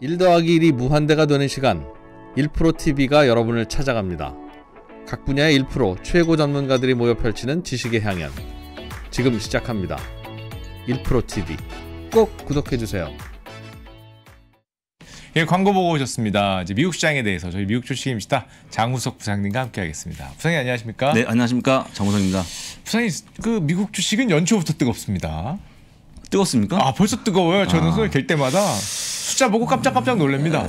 1 더하기 1이 무한대가 되는 시간 1프로TV가 여러분을 찾아갑니다. 각 분야의 1프로 최고 전문가들이 모여 펼치는 지식의 향연 지금 시작합니다. 1프로TV 꼭 구독해주세요. 예, 광고 보고 오셨습니다. 이제 미국 시장에 대해서 저희 미국 주식입니다 장우석 부장님과 함께하겠습니다. 부장님 안녕하십니까? 네, 안녕하십니까? 장우석입니다. 부장님, 그 미국 주식은 연초부터 뜨겁습니다. 뜨겁습니까? 아, 벌써 뜨거워요. 저는 아... 손을 댈 때마다. 숫자 보고 깜짝깜짝 놀랍니다.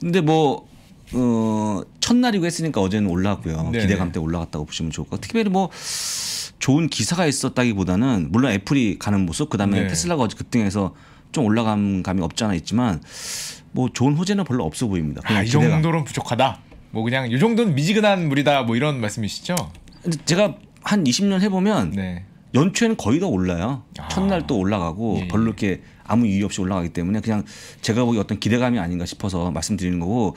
근데 뭐 어, 첫날이고 했으니까 어제는 올라갔고요. 네네. 기대감 때 올라갔다고 보시면 좋을 것 같아요. 특별히 뭐 좋은 기사가 있었다기보다는 물론 애플이 가는 모습 그다음에 네. 테슬라가 어제 급등해서 좀 올라간 감이 없지 않아 있지만 뭐 좋은 호재는 별로 없어 보입니다. 아, 이 정도는 부족하다. 뭐 그냥 이 정도는 미지근한 물이다 뭐 이런 말씀이시죠? 근데 제가 한 20년 해보면 네. 연초에는 거의 다 올라요. 아. 첫날 또 올라가고 예. 예. 별로 이렇게 아무 이유 없이 올라가기 때문에 그냥 제가 보기 어떤 기대감이 아닌가 싶어서 말씀드리는 거고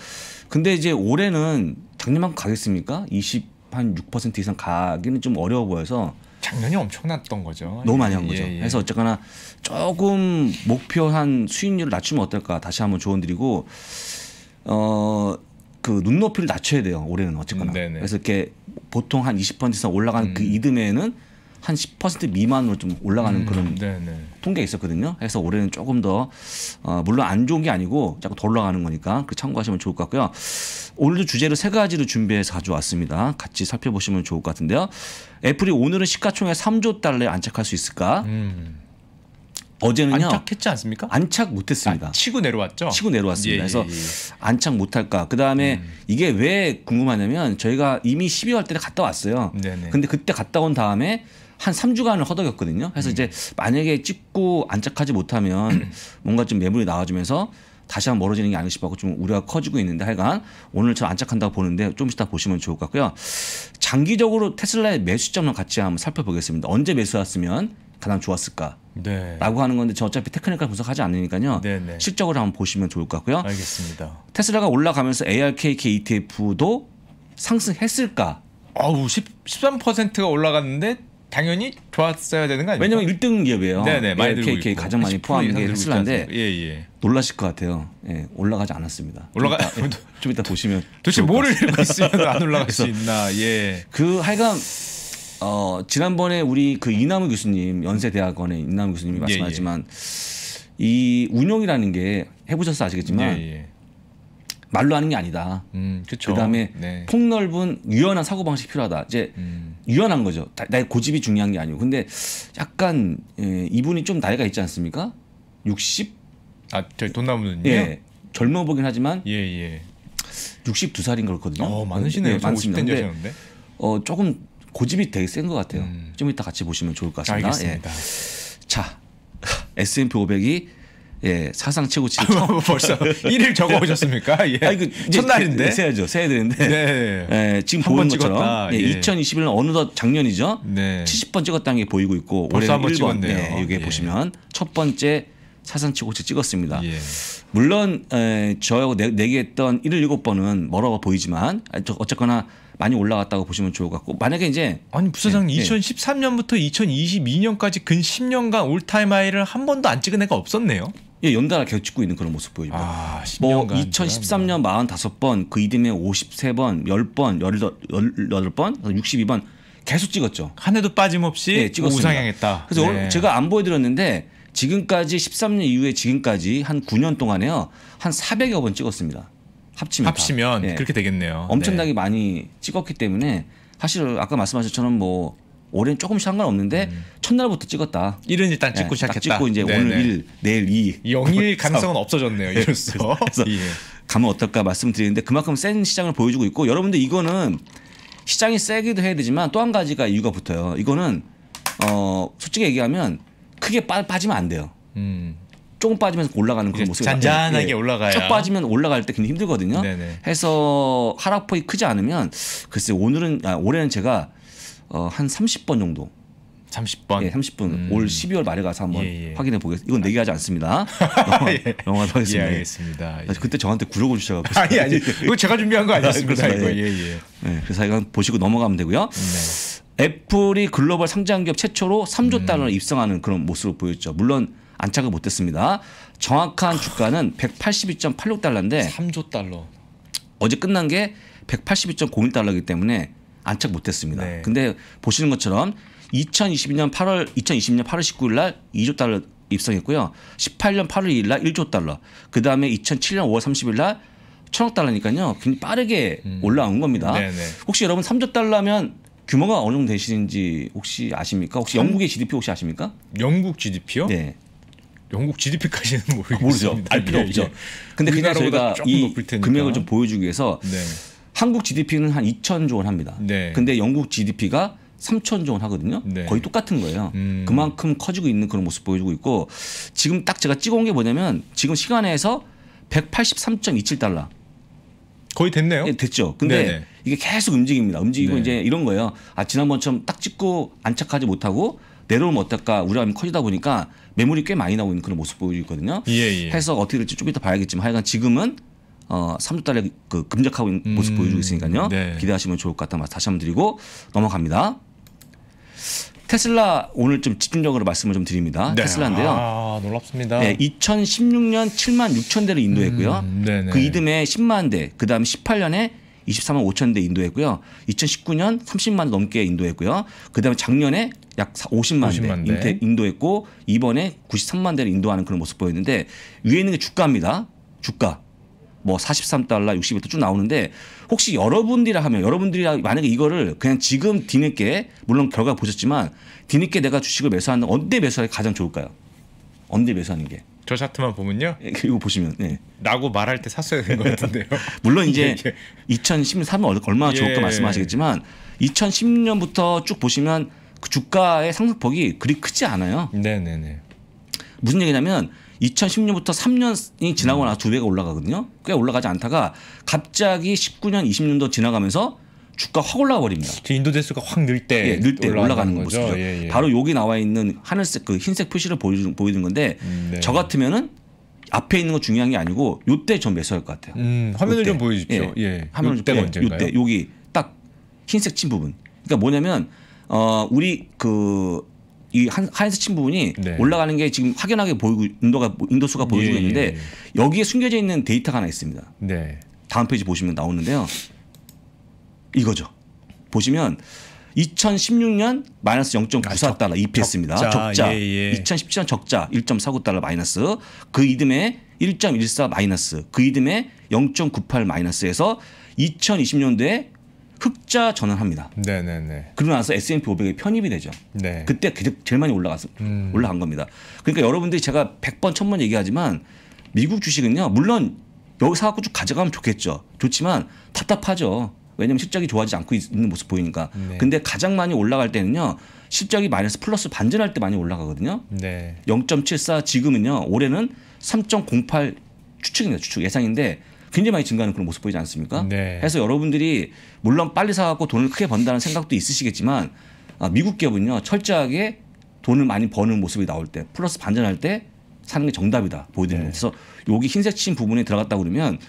근데 이제 올해는 작년만큼 가겠습니까? 20한6% 이상 가기는 좀 어려워 보여서 작년이 엄청났던 거죠. 너무 많이 한 예, 거죠. 예, 예. 그래서 어쨌거나 조금 목표한 수익률을 낮추면 어떨까 다시 한번 조언 드리고 어. 그 눈높이를 낮춰야 돼요 올해는 어쨌거나 음, 그래서 이렇게 보통 한 20% 이상 올라간 그 음. 그 이듬해에는 한10% 미만으로 좀 올라가는 음, 그런 네네. 네. 통계가 있었거든요. 그래서 올해는 조금 더 어, 물론 안 좋은 게 아니고 자꾸 더 올라가는 거니까 그 참고하시면 좋을 것 같고요. 오늘도 주제를 세 가지로 준비해서 가져왔습니다. 같이 살펴보시면 좋을 것 같은데요. 애플이 오늘은 시가총액 3조 달러에 안착할 수 있을까? 음. 어제는요 안착했지 않습니까? 안착 못했습니다. 아, 치고 내려왔죠. 치고 내려왔습니다. 예, 그래서 예, 예. 안착 못할까. 그 다음에 음. 이게 왜 궁금하냐면 저희가 이미 12월 때 갔다 왔어요. 네네. 네. 근데 그때 갔다 온 다음에 한 3주간을 허덕였거든요. 그래서 음. 이제 만약에 찍고 안착하지 못하면 뭔가 좀 매물이 나와주면서 다시 한번 멀어지는 게 아닌가 싶어서 좀 우려가 커지고 있는데 하여간 오늘 저 안착한다고 보는데 좀 이따 보시면 좋을 것 같고요. 장기적으로 테슬라의 매수 점을 같이 한번 살펴보겠습니다. 언제 매수했으면 가장 좋았을까? 네. 라고 하는 건데 저 어차피 테크니컬 분석하지 않으니까요. 네네. 실적으로 한번 보시면 좋을 것 같고요. 알겠습니다. 테슬라가 올라가면서 ARKK ETF도 상승했을까? 아우 10, 13%가 올라갔는데 당연히 좋았어야 되는 거 아니에요? 왜냐면 1등 기업이에요. 네네 많이 들고 KK 가장 많이 포함한 게 헬슬라인데 예예. 놀라실 것 같아요. 예, 올라가지 않았습니다. 올라가 좀 이따, 좀 이따 보시면 도대체 뭐를 읽고 있으면 안 올라갈 수 있나? 예. 그 하여간 어 지난번에 우리 그 이남우 교수님 연세대학원의 이남우 교수님이 말씀하지만 예, 예. 이 운영이라는 게 해보셔서 아시겠지만. 예, 예. 말로 하는 게 아니다. 음, 그다음에 네. 폭넓은 유연한 사고 방식 필요하다. 이제 음. 유연한 거죠. 다, 나의 고집이 중요한 게 아니고. 근데 약간 예, 이분이 좀 나이가 있지 않습니까? 60? 아, 저희 돈나무는요? 예. 젊어 보긴 하지만 예, 예. 62살인 그렇거든요. 어, 많으시네요. 예, 많습니다. 근데 어, 조금 고집이 되게 센 것 같아요. 음. 좀 이따 같이 보시면 좋을 것 같습니다. 예. 알겠습니다. 예. 자, S&P 500이 예, 사상 최고치. 벌써 1일 적어 오셨습니까? 예. 아니, 그, 첫날인데. 세야죠. 세야 되는데. 네. 예, 지금 보는 것처럼 예, 예. 2021년 어느덧 작년이죠. 네. 70번 찍었다는 게 보이고 있고 벌써 한번 찍었네요. 예, 여기 게 네. 보시면 첫 번째 사상 최고치 찍었습니다. 예. 물론 에, 저하고 내, 내기했던 1일 7번은 멀어 보이지만 아, 어쨌거나 많이 올라갔다고 보시면 좋을 것 같고 만약에 이제 아니 부사장님 네, 2013년부터 2022년까지 근 10년간 올타임 하이를 한 번도 안 찍은 애가 없었네요. 예, 연달아 계속 찍고 있는 그런 모습 보입니다. 아, 뭐 2013년 45번, 그 이듬해 53번, 10번, 18번, 62번 계속 찍었죠. 한 해도 빠짐없이 예, 찍었습니다. 우상향했다. 그래서 네. 제가 안 보여드렸는데 지금까지 13년 이후에 지금까지 한 9년 동안에요. 한 400여 번 찍었습니다. 합치면, 합치면 예. 그렇게 되겠네요. 엄청나게 네. 많이 찍었기 때문에 사실 아까 말씀하신 것처럼 뭐 올해는 조금씩 상관없는데 음. 첫날부터 찍었다. 1은 일단 예, 찍고 시작했다. 찍고 이제 네네. 오늘 1, 내일 2. 0일 가능성은 없어졌네요. 예, 이럴수 그래서 예. 가면 어떨까 말씀드리는데 그만큼 센 시장을 보여주고 있고 여러분들 이거는 시장이 세기도 해야 되지만 또 한 가지가 이유가 붙어요. 이거는 어 솔직히 얘기하면 크게 빠, 빠지면 안 돼요. 음. 조금 빠지면서 올라가는 그런 모습이 잔잔하게 예, 올라가야 쭉 빠지면 올라갈 때 굉장히 힘들거든요. 네네. 해서 하락폭이 크지 않으면 글쎄 오늘은 아, 올해는 제가 어, 한 30번 정도 30번. 예, 30분. 음. 올 12월 말에 가서 한번 예, 예. 확인해 보겠습니다. 이건 내기하지 않습니다. 아, 예. 어, 영화 더 하겠습니다. 예, 알겠습니다. 아, 예. 그때 저한테 구려고 주셔가지고. 아니, 아니. 이거 제가 준비한 거 아니었습니다. 이거. 예, 예. 네, 그래서 이건 보시고 넘어가면 되고요. 네. 애플이 글로벌 상장 기업 최초로 3조 음. 달러를 입성하는 그런 모습을 보였죠. 물론 안착을 못했습니다. 정확한 주가는 182.86달러인데 3조 달러. 어제 끝난 게 182.01달러이기 때문에 안착 못했습니다. 네. 근데 보시는 것처럼 2022년 8월 2020년 8월 19일 날 2조 달러 입성했고요. 18년 8월 2일 날 1조 달러. 그 다음에 2007년 5월 30일 날 천억 달러니까요. 굉장히 빠르게 음. 올라온 겁니다. 네네. 네. 혹시 여러분 3조 달러면 규모가 어느 정도 되시는지 혹시 아십니까? 혹시 영국의 GDP 혹시 아십니까? 영국 GDP요? 네. 영국 GDP까지는 모르겠습니다. 알 예, 필요 없죠. 예, 예. 근데 그냥 저희가 이 금액을 좀 보여주기 위해서 네. 한국 GDP는 한 2천조 원 합니다. 네. 근데 영국 GDP가 3천조 원 하거든요. 네. 거의 똑같은 거예요. 음. 그만큼 커지고 있는 그런 모습 보여주고 있고 지금 딱 제가 찍어온 게 뭐냐면 지금 시간에서 183.27달러. 거의 됐네요. 네, 됐죠. 근데 네네. 네. 이게 계속 움직입니다. 움직이고 네. 이제 이런 거예요. 아 지난번처럼 딱 찍고 안착하지 못하고 내려오면 어떨까 우려감이 커지다 보니까 매물이 꽤 많이 나오는 그런 모습 보이고 거든요 예, 예. 해서 어떻게 될지 조금 이따 봐야겠지만 하여간 지금은 어, 3주 달에 그급작하고 있는 음, 모습 보여주고 있으니까요. 네. 기대하시면 좋을 것같다 다시 한번 드리고 넘어갑니다. 테슬라 오늘 좀 집중적으로 말씀을 좀 드립니다. 네. 테슬라인데요. 아, 놀랍습니다. 네, 2016년 7만 6천 대를 인도했고요. 음, 네, 네. 그 이듬해 10만 대, 그다음 18년에 2 3만 5천 대 인도했고요. 2019년 30만 넘게 인도했고요. 그다음에 작년에 약 50만, 50만 대, 인도했고 이번에 93만 대를 인도하는 그런 모습 보였는데 위에 있는 게 주가입니다. 주가. 뭐 43달러, 6 0일러쭉 나오는데 혹시 여러분들이라 하면 여러분들이 만약에 이거를 그냥 지금 뒤늦게 물론 결과 보셨지만 뒤늦게 내가 주식을 매수하는 언제 매수하는 게 가장 좋을까요? 언제 매수하는 게? 저 차트만 보면요. 예, 이거 보시면 네. 라고 말할 때 샀어야 된 것 같은데요. 물론 이제 2013년 얼마나 예. 좋을까 말씀하시겠지만 2010년부터 쭉 보시면 그 주가의 상승폭이 그리 크지 않아요. 네네네. 무슨 얘기냐면 2010년부터 3년이 지나고 나서 2 배가 올라가거든요. 꽤 올라가지 않다가 갑자기 19년, 20년도 지나가면서 주가 확 올라가 버립니다. 인도 대수가 확 늘때 예, 늘때 올라가는, 올라가는 거죠. 예, 예. 바로 여기 나와 있는 하늘색 그 흰색 표시를 보여주는, 보여주는 건데 음, 네. 저 같으면은 앞에 있는 거 중요한 게 아니고 요때 전 매수할 것 같아요. 음, 화면을 요때. 좀 보여주십시오. 예, 예. 화면을 요때가 언제인가요? 예, 요때 여기 딱 흰색 친 부분. 그러니까 뭐냐면 어 우리 그 이 하얀색 친 부분이 네. 올라가는 게 지금 확연하게 보이고 인도가 인도수가 보여주고 예, 있는데 여기에 숨겨져 있는 데이터가 하나 있습니다. 네. 다음 페이지 보시면 나오는데요. 이거죠. 보시면 2016년 마이너스 0.94달러 그렇죠. EPS입니다. 적자. 적자. 예, 예. 2017년 적자 1.49달러 마이너스. 그 이듬해 1.14 마이너스. 그 이듬해 0.98 마이너스에서 2020년도에 흑자 전환합니다. 네네네. 그러고 나서 S&P 500에 편입이 되죠. 네. 그때 그 제일 많이 올라갔 음. 올라간 겁니다. 그러니까 여러분들이 제가 100번 1000번 얘기하지만 미국 주식은요. 물론 여기 사갖고 쭉 가져가면 좋겠죠. 좋지만 답답하죠. 왜냐면 실적이 좋아지지 않고 있는 모습 보이니까. 네. 근데 가장 많이 올라갈 때는요. 실적이 마이너스 플러스 반전할 때 많이 올라가거든요. 네. 0.74 지금은요. 올해는 3.08 추측입니다. 추측 예상인데 굉장히 많이 증가하는 그런 모습 보이지 않습니까? 네. 그래서 여러분들이 물론 빨리 사갖고 돈을 크게 번다는 생각도 있으시겠지만 아, 미국 기업은요 철저하게 돈을 많이 버는 모습이 나올 때 플러스 반전할 때 사는 게 정답이다 보여드리니 네. 그래서 여기 흰색 친 부분에 들어갔다 그러면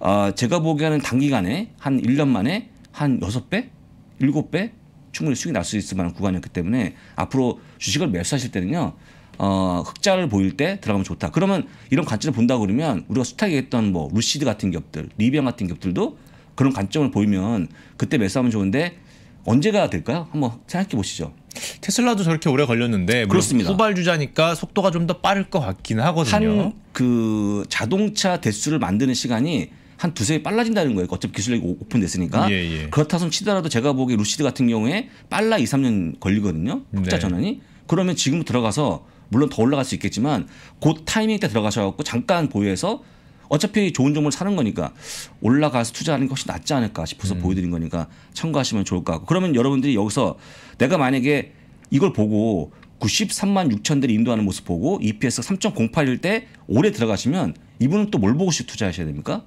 아, 제가 보기에는 단기간에 한 일 년 만에 한 여섯 배 일곱 배 충분히 수익이 날 수 있을 만한 구간이었기 때문에 앞으로 주식을 매수하실 때는요. 어, 흑자를 보일 때 들어가면 좋다. 그러면 이런 관점을 본다 그러면 우리가 숱하게 했던 뭐 루시드 같은 기업들, 리비앙 같은 기업들도 그런 관점을 보이면 그때 매수하면 좋은데 언제가 될까요? 한번 생각해 보시죠. 테슬라도 저렇게 오래 걸렸는데 그렇습니다. 후발 주자니까 속도가 좀 더 빠를 것 같긴 하거든요. 한그 자동차 대수를 만드는 시간이 한 두세 배 빨라진다는 거예요. 어차피 기술력이 오픈됐으니까. 예, 예. 그렇다손 치더라도 제가 보기에 루시드 같은 경우에 빨라 2, 3년 걸리거든요. 흑자 네. 전환이. 그러면 지금 들어가서 물론 더 올라갈 수 있겠지만 곧 타이밍 때 들어가셔 갖고 잠깐 보유해서 어차피 좋은 종목을 사는 거니까 올라가서 투자하는 것이 낫지 않을까 싶어서 음. 보여드린 거니까 참고하시면 좋을 것 같고 그러면 여러분들이 여기서 내가 만약에 이걸 보고 93만 6천 대를 인도하는 모습 보고 EPS 3.08일 때 올해 들어가시면 이분은 또 뭘 보고씩 투자하셔야 됩니까?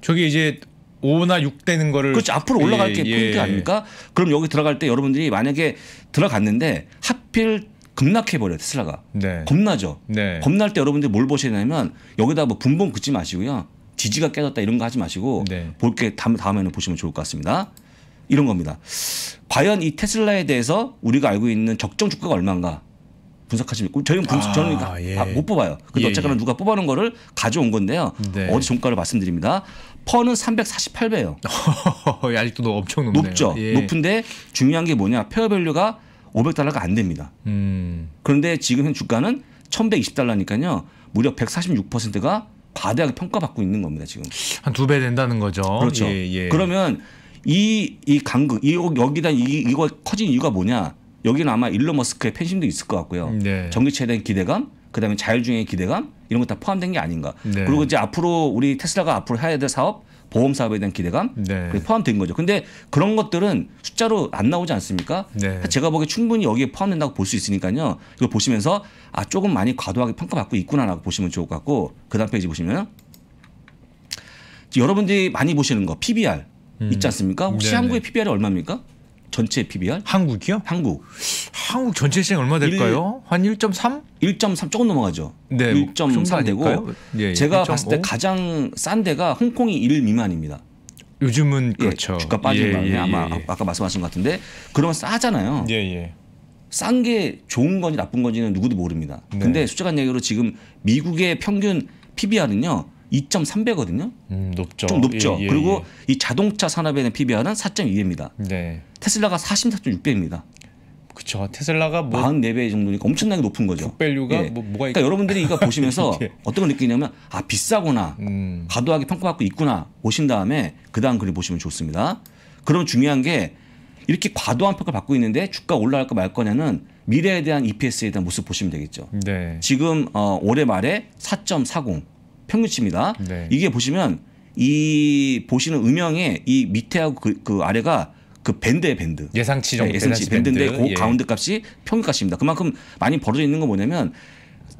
저기 이제 5나 6 되는 거를 그렇죠 앞으로 올라갈 예, 예. 게 포인트 예. 아닙니까? 그럼 여기 들어갈 때 여러분들이 만약에 들어갔는데 하필 급락해버려요 테슬라가 네. 겁나죠 네. 겁날 때 여러분들 뭘 보셔야 되냐면 여기다 뭐 분봉 긋지 마시고요 지지가 깨졌다 이런 거 하지 마시고 네. 볼게 다음, 다음에는 보시면 좋을 것 같습니다 이런 겁니다 과연 이 테슬라에 대해서 우리가 알고 있는 적정 주가가 얼마인가 분석하십니까? 저희는 분석, 아, 저는 예. 못 뽑아요. 근데 예, 어쨌거나 예. 누가 뽑아놓은 거를 가져온 건데요. 네. 어디 종가를 말씀드립니다. 퍼는 348배예요. 아직도 엄청 높네요. 높죠. 예. 높은데 중요한 게 뭐냐? 페어 밸류가 500달러가 안 됩니다. 음. 그런데 지금 현 주가는 1120달러니까요. 무려 146%가 과대하게 평가받고 있는 겁니다, 지금. 한 두 배 된다는 거죠. 그렇죠. 예, 예. 그러면 이, 이간극 이, 여기다 이, 이거 커진 이유가 뭐냐. 여기는 아마 일론 머스크의 팬심도 있을 것 같고요. 네. 전기차에 대한 기대감, 그 다음에 자율주행의 기대감, 이런 것 다 포함된 게 아닌가. 네. 그리고 이제 앞으로 우리 테슬라가 앞으로 해야 될 사업, 보험 사업에 대한 기대감 네. 포함된 거죠. 근데 그런 것들은 숫자로 안 나오지 않습니까? 네. 그러니까 제가 보기에 충분히 여기에 포함된다고 볼 수 있으니까요. 이걸 보시면서 아 조금 많이 과도하게 평가받고 있구나라고 보시면 좋을 것 같고 그다음 페이지 보시면 여러분들이 많이 보시는 거 PBR 음. 있지 않습니까? 혹시 네네. 네. 한국의 PBR이 얼마입니까? 전체 PBR? 한국이요? 한국. 한국 전체 시장 얼마 될까요? 1, 한 1.3? 1.3 조금 넘어가죠. 네, 1.3 뭐 되고 예, 예 제가 1. 봤을 5? 때 가장 싼 데가 홍콩이 1 미만입니다. 요즘은 예, 그렇죠. 예, 주가 빠진 예, 예, 예, 아마 아까 말씀하신 것 같은데 그러면 싸잖아요. 예, 예. 싼 게 좋은 건지 나쁜 건지는 누구도 모릅니다. 네. 근데 숫자간 얘기로 지금 미국의 평균 PBR은요. 2.3배거든요. 음, 높죠. 좀 높죠. 예, 예, 그리고 예. 이 자동차 산업에 대한 PBR은 4.2배입니다. 네. 테슬라가 44.6배입니다. 그렇죠. 테슬라 뭐 44배 정도니까 엄청나게 높은 거죠. 밸류가 예. 뭐 뭐가 그러니까 여러분들이 이거 보시면서 예. 어떤 걸 느끼냐면 아 비싸구나. 음. 과도하게 평가받고 있구나. 보신 다음에 그다음 글을 보시면 좋습니다. 그럼 중요한 게 이렇게 과도한 평가 받고 있는데 주가 올라갈까 말 거냐는 미래에 대한 EPS에 대한 모습 보시면 되겠죠. 네. 지금 어, 올해 말에 4.40 평균치입니다. 네. 이게 보시면 이 보시는 음영의 이 밑에하고 그, 그 아래가 그 밴드의 밴드. 예상치 정도. 네, 예상치 밴드인데 밴드. 그 예. 가운데 값이 평균값입니다. 그만큼 많이 벌어져 있는 건 뭐냐면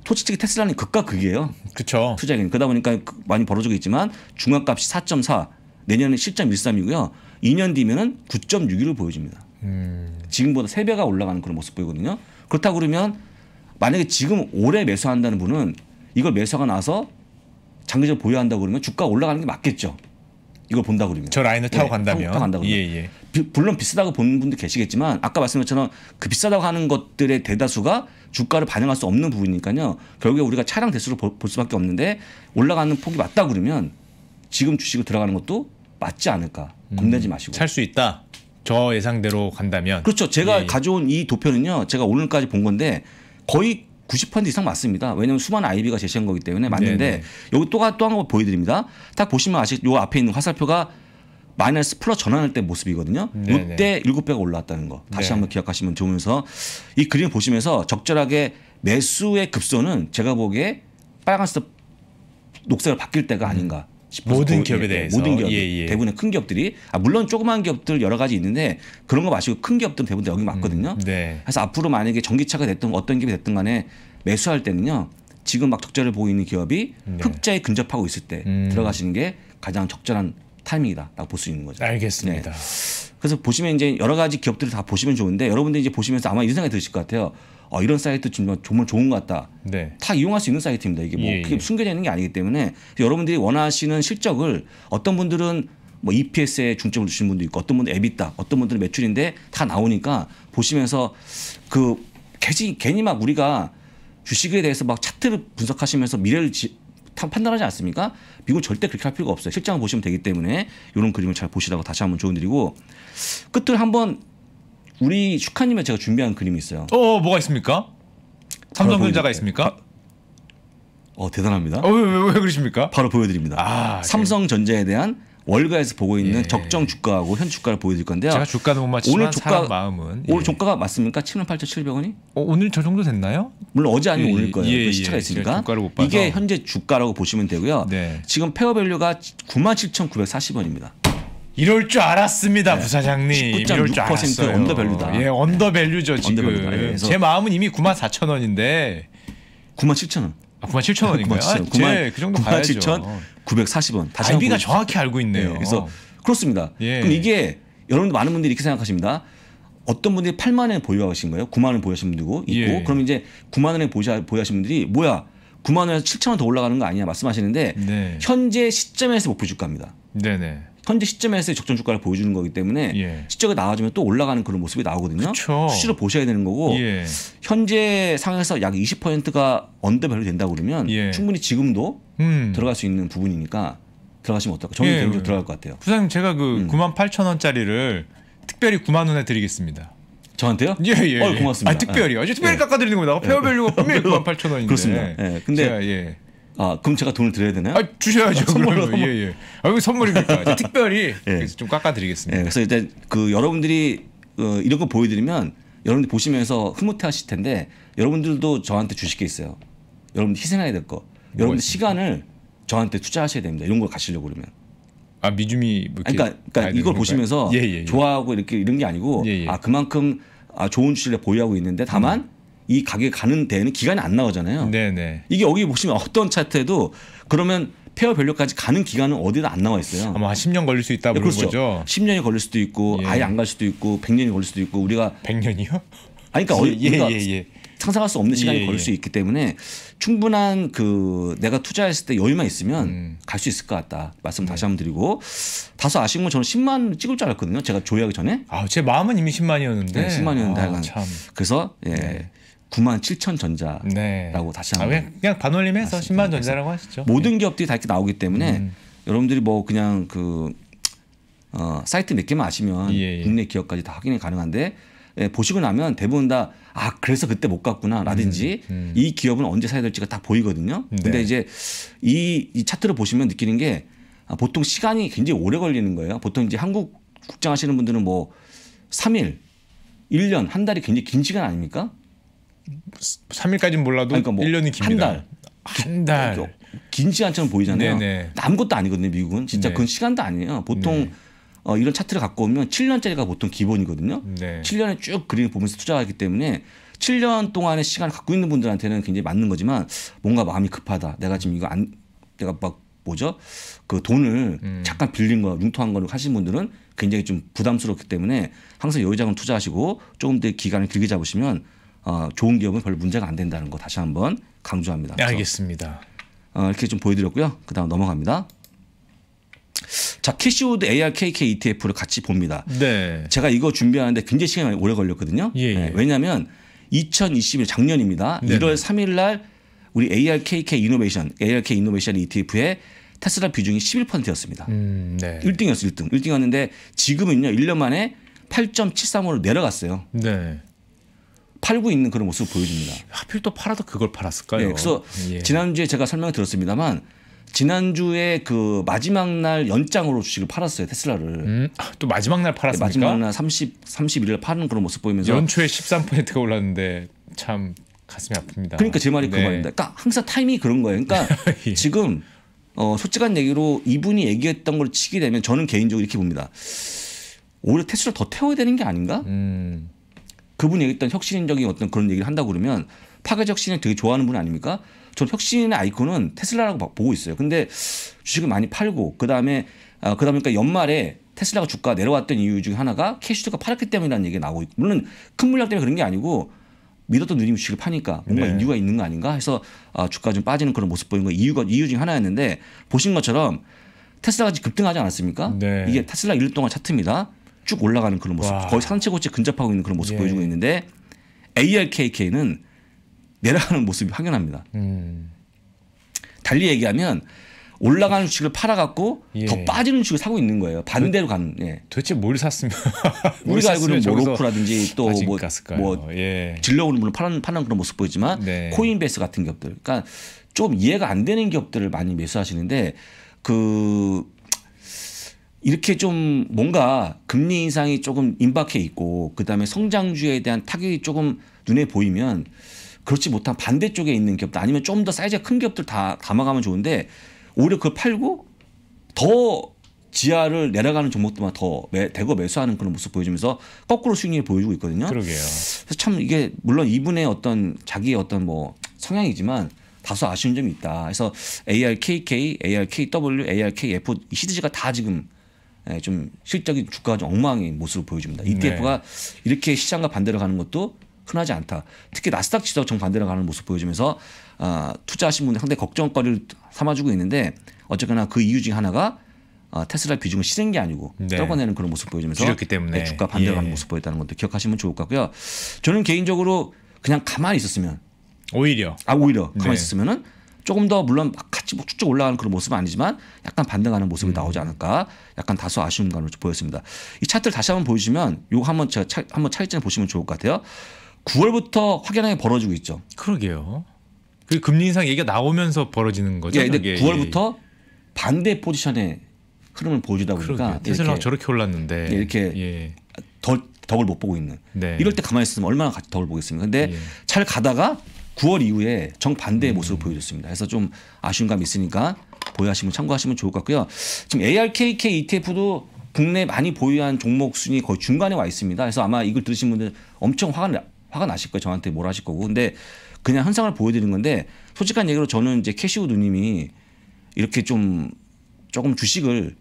토솔측히 테슬라는 극과 극이에요. 그렇죠. 투자액은 그러다 보니까 그 많이 벌어지고 있지만 중간값이 4.4, 내년에 7.13이고요. 2년 뒤면은 9.61을 보여줍니다. 음. 지금보다 3배가 올라가는 그런 모습 보이거든요. 그렇다 그러면 만약에 지금 올해 매수한다는 분은 이걸 매수가 나서 장기적으로 보유한다고 그러면 주가 올라가는 게 맞겠죠. 이걸 본다 그러면 저 라인을 타고 네, 간다면 타고 간다 그러면 예, 예. 비, 물론 비싸다고 보는 분도 계시겠지만 아까 말씀한 것처럼 그 비싸다고 하는 것들의 대다수가 주가를 반영할 수 없는 부분이니까요 결국에 우리가 차량 대수로 보, 볼 수밖에 없는데 올라가는 폭이 맞다 그러면 지금 주식을 들어가는 것도 맞지 않을까 겁내지 음, 마시고 음, 살수 있다 저 예상대로 간다면 그렇죠 제가 예, 예, 가져온 이 도표는요 제가 오늘까지 본 건데 거의 90% 이상 맞습니다. 왜냐하면 수많은 아이비가 제시한 거기 때문에 맞는데 네네. 여기 또한 번 보여드립니다. 딱 보시면 아시 요 앞에 있는 화살표가 마이너스 플러스 전환할 때 모습이거든요. 네네. 이때 7배가 올라왔다는 거 다시 네 한번 기억하시면 좋으면서 이 그림 보시면서 적절하게 매수의 급소는 제가 보기에 빨간색 녹색을 바뀔 때가 아닌가. 모든 기업에 예, 예, 대해서 모든 기업 예, 예. 대부분의 큰 기업들이 아, 물론 조그만 기업들 여러 가지 있는데 그런 거 마시고 큰 기업들은 대부분 여기 맞거든요. 음, 네. 그래서 앞으로 만약에 전기차가 됐든 어떤 기업이 됐든 간에 매수할 때는요. 지금 막 적자를 보고 있는 기업이 네. 흑자에 근접하고 있을 때 음. 들어가시는 게 가장 적절한 타이밍이다라고 볼 수 있는 거죠. 알겠습니다. 네. 그래서 보시면 이제 여러 가지 기업들을 다 보시면 좋은데 여러분들이 이제 보시면서 아마 이런 생각이 드실 것 같아요. 어, 이런 사이트 정말, 정말 좋은 것 같다. 네. 다 이용할 수 있는 사이트입니다. 이게 뭐 예, 예. 숨겨져 있는 게 아니기 때문에 여러분들이 원하시는 실적을 어떤 분들은 뭐 EPS에 중점을 두시는 분도 있고 어떤 분은 앱 있다, 어떤 분들은 매출인데 다 나오니까 보시면서 그 괜히 괜히 막 우리가 주식에 대해서 막 차트를 분석하시면서 미래를 지, 판단하지 않습니까? 미국 절대 그렇게 할 필요가 없어요. 실장을 보시면 되기 때문에 이런 그림을 잘 보시라고 다시 한번 조언드리고 끝을 한번 우리 슈카님의 제가 준비한 그림이 있어요. 어, 어 뭐가 있습니까? 삼성전자가 있습니까? 어 대단합니다. 어, 왜, 왜, 왜 그러십니까? 바로 보여드립니다. 아, 네. 삼성전자에 대한 월가에서 보고 있는 예. 적정 주가하고 현 주가를 보여드릴 건데요. 제가 주가도 못맞지만 오늘 주가, 마음은 예. 오늘 종가가 맞습니까? 7 8,700원이? 어, 오늘 저 정도 됐나요? 물론 어제 아니면 예, 오늘 거예요. 예, 그 예. 시차가 있으니까. 이게 현재 주가라고 보시면 되고요. 네. 지금 페어 밸류가 9 7,940원입니다. 이럴 줄 알았습니다, 네. 부사장님. 19.6% 언더밸류다. 예, 언더밸류죠 네. 지금. 언더밸류다. 예, 제 마음은 이미 9만 4천 원인데 9만 7천 원. 아, 9만 7천 원인가요? 9만 7천. 아, 그 정도 9만 가야죠. 7천 940원. 다시 IB가 보여 정확히 알고 있네요. 네, 그래서 그렇습니다. 예. 그럼 이게 여러분들 많은 분들이 이렇게 생각하십니다. 어떤 분들이 8만 원에 보유하신 고계 거예요. 9만 원에 보유하신 분고 있고. 예. 그럼 이제 9만 원에 보유하신 분들이 뭐야? 9만 원에서 7천 원 더 올라가는 거 아니냐 말씀하시는데 네. 현재 시점에서 목표 주가입니다. 네네. 현재 시점에서의 적정 주가를 보여주는 거기 때문에 예. 시적이 나와주면 또 올라가는 그런 모습이 나오거든요. 그쵸. 수시로 보셔야 되는 거고 예. 현재 상에서약 20%가 언더밸류 된다 그러면 예. 충분히 지금도 음. 들어갈 수 있는 부분이니까 들어가시면 어떨까? 저는 예. 개인적으로 들어갈 것 같아요. 부장님 제가 그 음. 9만 8천 원짜리를 특별히 9만 원에 드리겠습니다. 저한테요? 예, 예. 어, 고맙습니다. 아, 특별히. 아주 예. 특별히 깎아드리는 겁니다. 예. 어, 페어밸류가 분명히 9만 8천 원인데. 그렇습니다. 예. 근데 제가, 예. 아, 그럼 제가 돈을 드려야 되나요? 아, 주셔야죠. 아, 선물로. 예, 예. 아, 이 선물이니까 특별히 예. 좀 깎아 드리겠습니다. 예, 그래서 일단 그 여러분들이 어, 이런 거 보여 드리면 여러분들 보시면서 흐뭇해 하실 텐데 여러분들도 저한테 주실 게 있어요. 여러분들 희생해야 될 거. 여러분들 시간을 저한테 투자하셔야 됩니다. 이런 걸 가시려고 그러면. 아 미주미 뭐 그러니까, 그러니까 이걸 보시면서 예, 예, 예. 좋아하고 이렇게 이런 게 아니고 예, 예. 아 그만큼 아 좋은 주식을 보유하고 있는데 다만 음. 이 가격이 가는 데에는 기간이 안 나오잖아요. 네네. 네. 이게 여기 보시면 어떤 차트에도 그러면 폐업 변료까지 가는 기간은 어디도 안 나와 있어요. 아마 10년 걸릴 수 있다 고 네, 그렇죠. 거죠. 10년이 걸릴 수도 있고 예. 아예 안 갈 수도 있고 100년이 걸릴 수도 있고 우리가 100년이요? 아니 그러니까 예, 예, 우리가 예, 예. 상상할 수 없는 예, 시간이 예, 걸릴 수 있기 때문에 충분한 그 내가 투자했을 때 여유만 있으면 음. 갈수 있을 것 같다 말씀 네. 다시 한번 드리고 다소 아쉬운 건 저는 10만 찍을 줄 알았거든요 제가 조회하기 전에 아제 마음은 이미 10만이었는데 네, 10만이었는데 아, 참. 그래서 예 네. 9만 7천 전자라고 네. 다시 아, 한번 아, 그냥, 반올림해서 10만 전자라고 하시죠. 모든 네. 기업들이 다 이렇게 나오기 때문에 음. 여러분들이 뭐 그냥 그 어, 사이트 몇 개만 아시면 예, 예. 국내 기업까지 다 확인이 가능한데 예, 보시고 나면 대부분 다아 그래서 그때 못 갔구나라든지 음, 음. 이 기업은 언제 사야 될지가 다 보이거든요. 네. 근데 이제 이, 이 차트를 보시면 느끼는 게 아, 보통 시간이 굉장히 오래 걸리는 거예요. 보통 이제 한국 국장 하시는 분들은 뭐 3일, 1년, 한 달이 굉장히 긴 시간 아닙니까? 3일까지는 몰라도 그러니까 뭐 1년이 깁니다. 한 달. 한 달. 그 긴 시간처럼 보이잖아요. 네네. 아무것도 네. 아니거든요. 미국은 진짜 네. 그건 시간도 아니에요. 보통 네. 어, 이런 차트를 갖고 오면 7년짜리가 보통 기본이거든요. 네. 7년에쭉 그림을 보면서 투자하기 때문에 7년 동안의 시간을 갖고 있는 분들한테는 굉장히 맞는 거지만 뭔가 마음이 급하다. 내가 지금 이거 안 내가 막 뭐죠? 그 돈을 음. 잠깐 빌린 거 융통한 거를 하신 분들은 굉장히 좀 부담스럽기 때문에 항상 여유자금 투자하시고 조금 더 기간을 길게 잡으시면 어, 좋은 기업은 별 문제가 안 된다는 거 다시 한번 강조합니다. 네, 알겠습니다. 어, 이렇게 좀 보여드렸고요. 그다음 넘어갑니다. 자, 캐시우드 ARKK ETF를 같이 봅니다. 네. 제가 이거 준비하는데 굉장히 시간이 오래 걸렸거든요. 예, 예. 네, 왜냐하면 2021 작년입니다. 네네. 1월 3일 날 우리 ARKK 이노베이션, ARK 이노베이션 ETF의 테슬라 비중이 11%였습니다. 음, 네. 1등이었어요, 1등. 1등이었는데 지금은요, 1년 만에 8 7 3으로 내려갔어요. 네. 팔고 있는 그런 모습 을 보여줍니다. 하필 또 팔아도 그걸 팔았을까요? 네, 그래서 예. 지난주에 제가 설명을 들었습니다만 지난주에 그 마지막 날 연장으로 주식을 팔았어요 테슬라를 음, 아, 또 마지막 날 팔았습니까? 네, 마지막 날 30, 31일 파는 그런 모습 보이면서 연초에 13%가 올랐는데 참 가슴이 아픕니다. 그러니까 제 말이 그 네. 그 말입니다. 그러니까 항상 타이밍이 그런 거예요. 그러니까 예. 지금 어, 솔직한 얘기로 이분이 얘기했던 걸 치게 되면 저는 개인적으로 이렇게 봅니다. 오히려 테슬라 더 태워야 되는 게 아닌가? 음. 그분이 얘기했던 혁신적인 어떤 그런 얘기를 한다 고 그러면 파괴적 신을 되게 좋아하는 분 아닙니까? 전 혁신의 아이콘은 테슬라라고 막 보고 있어요. 근데 주식을 많이 팔고 그다음에 아, 그다음에 니까 그러니까 연말에 테슬라가 주가 내려왔던 이유 중 하나가 캐시주가 팔았기 때문이라는 얘기가 나오고 있고 물론 큰 물량 때문에 그런 게 아니고 믿었던 누님 주식을 파니까 뭔가 네. 이유가 있는 거 아닌가 해서 아, 주가 좀 빠지는 그런 모습 보인 거 이유가 이유 중 하나였는데 보신 것처럼 테슬라가 지금 급등하지 않았습니까? 네. 이게 테슬라 1년 동안 차트입니다. 쭉 올라가는 그런 모습, 와. 거의 산체고체 근접하고 있는 그런 모습 예. 보여주고 있는데 ARKK는 내려가는 모습이 확연합니다. 음. 달리 얘기하면 올라가는 예. 주식을 팔아갖고 예. 더 빠지는 주식을 사고 있는 거예요. 반대로 도, 간. 예. 도대체 뭘 샀으면 우리가 알고 있는 모로프라든지또 뭐 뭐 예. 질러오는 물을 파는 파는 그런 모습 보이지만 네. 코인베이스 같은 기업들, 그러니까 좀 이해가 안 되는 기업들을 많이 매수하시는데 그 이렇게 좀 뭔가 금리 인상이 조금 임박해 있고 그다음에 성장주에 대한 타격이 조금 눈에 보이면 그렇지 못한 반대쪽에 있는 기업들 아니면 좀 더 사이즈가 큰 기업들 다 담아가면 좋은데 오히려 그걸 팔고 더 지하를 내려가는 종목들만 더 매, 대거 매수하는 그런 모습 보여주면서 거꾸로 수익률 보여주고 있거든요. 그러게요. 그래서 참 이게 물론 이분의 어떤 자기의 어떤 뭐 성향이지만 다소 아쉬운 점이 있다. 그래서 ARKK, ARKW, ARKF 이 시리즈가 다 지금 예, 좀 실적인 주가가 좀 엉망인 모습을 보여줍니다. ETF가 네. 이렇게 시장과 반대로 가는 것도 흔하지 않다. 특히 나스닥 지수가 정반대로 가는 모습 보여주면서 아, 투자하신 분들 상당히 걱정거리를 삼아주고 있는데 어쨌거나 그 이유 중 하나가 아, 테슬라 비중을 실은 게 아니고 네. 떨궈내는 그런 모습 보여주면서 줄였기 때문에 네, 주가 반대로 예. 가는 모습 보였다는 것도 기억하시면 좋을 것 같고요. 저는 개인적으로 그냥 가만히 있었으면 오히려 아 오히려 네. 가만히 네. 있었으면은 조금 더 물론 같이 뭐 쭉쭉 올라가는 그런 모습은 아니지만 약간 반등하는 모습이 음. 나오지 않을까 약간 다소 아쉬운 감을 보였습니다. 이 차트를 다시 한번 보여주시면 요거 한번 제가 차, 한번 차이점을 보시면 좋을 것 같아요. 9월부터 확연하게 벌어지고 있죠. 그러게요. 그 금리 인상 얘기가 나오면서 벌어지는 거죠. 예, 근데 9월부터 반대 포지션의 흐름을 보여주다 보니까 테슬라 저렇게 올랐는데 예, 이렇게 예. 덕, 덕을 못 보고 있는. 네. 이럴 때 가만히 있으면 얼마나 덕을 보겠습니까? 근데 예. 잘 가다가 9월 이후에 정반대의 음. 모습을 보여줬습니다. 그래서 좀 아쉬운 감이 있으니까 보유하시면 참고하시면 좋을 것 같고요. 지금 ARKK ETF도 국내 많이 보유한 종목 순위 거의 중간에 와 있습니다. 그래서 아마 이걸 들으신 분들 엄청 화가, 나, 화가 나실 거예요. 저한테 뭘 하실 거고. 근데 그냥 현상을 보여드리는 건데 솔직한 얘기로 저는 이제 캐시우 누님이 이렇게 좀 조금 주식을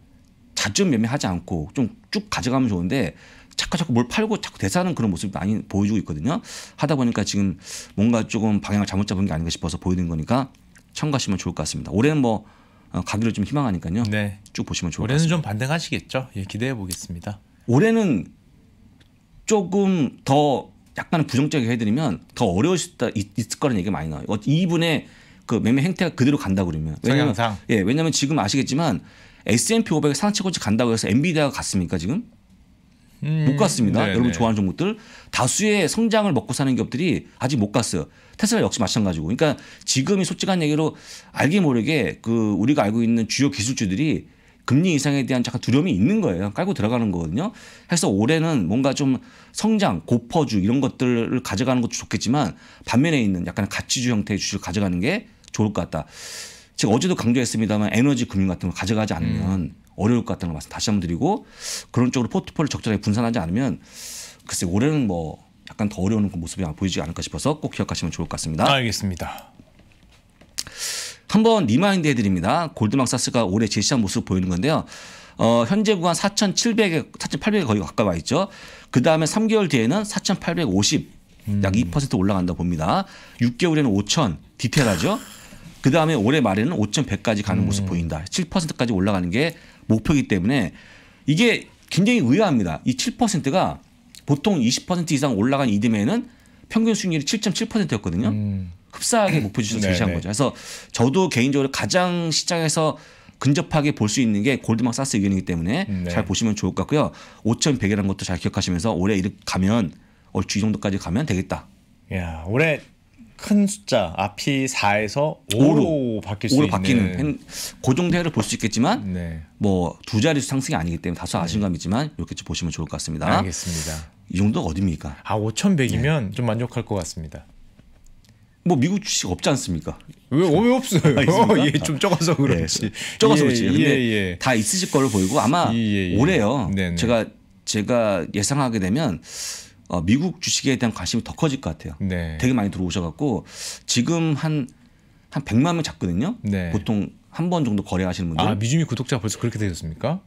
자점 매매하지 않고 좀 쭉 가져가면 좋은데 자꾸 자꾸 뭘 팔고 자꾸 대사하는 그런 모습 이 많이 보여주고 있거든요. 하다 보니까 지금 뭔가 조금 방향을 잘못 잡은 게 아닌가 싶어서 보이는 거니까 참고하시면 좋을 것 같습니다. 올해는 뭐 어, 가기를 좀 희망하니까요. 네. 쭉 보시면 좋을 것 같습니다. 올해는 좀 반등하시겠죠? 예, 기대해 보겠습니다. 올해는 조금 더 약간 부정적이게 해드리면 더 어려울 수 있다, 있을 거라는 얘기가 많이 나와요. 어, 이분의 그 매매 행태가 그대로 간다 그러면 왜냐면, 예, 왜냐면 지금 아시겠지만 S&P 500 상한치고지 간다고 해서 엔비디아가 갔습니까 지금? 음. 못 갔습니다. 네네. 여러분 네. 좋아하는 종목들 다수의 성장을 먹고 사는 기업들이 아직 못 갔어요. 테슬라 역시 마찬가지고. 그러니까 지금이 솔직한 얘기로 알게 모르게 그 우리가 알고 있는 주요 기술주들이 금리 인상에 대한 잠깐 두려움이 있는 거예요. 깔고 들어가는 거거든요. 해서 올해는 뭔가 좀 성장, 고퍼주 이런 것들을 가져가는 것도 좋겠지만 반면에 있는 약간 가치주 형태의 주식을 가져가는 게 좋을 것 같다. 제가 어제도 강조했습니다만 에너지 금융 같은 걸 가져가지 않으면 음. 어려울 것 같다는 말씀 다시 한번 드리고 그런 쪽으로 포트폴리오 를 적절하게 분산하지 않으면 글쎄 올해는 뭐 약간 더 어려운 그 모습이 보이지 않을까 싶어서 꼭 기억하시면 좋을 것 같습니다. 알겠습니다. 한번 리마인드 해드립니다. 골드망사스가 올해 제시한 모습 보이는 건데요. 어, 현재 구간 4,700에 4,800에 거의 가까이 와 있죠. 그 다음에 3개월 뒤에는 4,850. 음. 약2% 올라간다 봅니다. 6개월에는 5천 디테일하죠. 그 다음에 올해 말에는 5,100까지 가는 네. 모습 보인다. 7%까지 올라가는 게 목표이기 때문에 이게 굉장히 의아합니다. 이 7%가 보통 20% 이상 올라간 이듬해는 평균 수익률이 7.7%였거든요. 음. 흡사하게 목표 지수 제시한 네, 네. 거죠. 그래서 저도 개인적으로 가장 시장에서 근접하게 볼 수 있는 게 골드만사스 의견이기 때문에 음, 네. 잘 보시면 좋을 것 같고요. 5,100이라는 것도 잘 기억하시면서 올해 이렇게 가면 얼추 어, 이 정도까지 가면 되겠다. 야, 올해 큰 숫자 앞이 4에서 5로, 바뀔 수 5로 있는 바뀌는 고정대를 그 볼수 있겠지만 네. 뭐두 자릿수 상승이 아니기 때문에 다소 네. 아쉬움감이지만 이렇게 보시면 좋을 것 같습니다. 알겠습니다. 이 정도가 어딥니까? 아 5,100이면 네. 좀 만족할 것 같습니다. 뭐 미국 주식 없지 않습니까? 왜, 왜 없어요? 예, 네, 좀 적어서 그렇지. 예, 적어서 예, 그렇지. 근데 예, 다 있으실 걸로 보이고 아마 예, 예, 예. 올해요. 네네. 네. 제가 제가 예상하게 되면 어, 미국 주식에 대한 관심이 더 커질 것 같아요. 네. 되게 많이 들어오셔갖고 지금 한한 한 100만 명 잡거든요. 네. 보통 한 번 정도 거래하시는 분들. 아 미주미 구독자 벌써 그렇게 되셨습니까?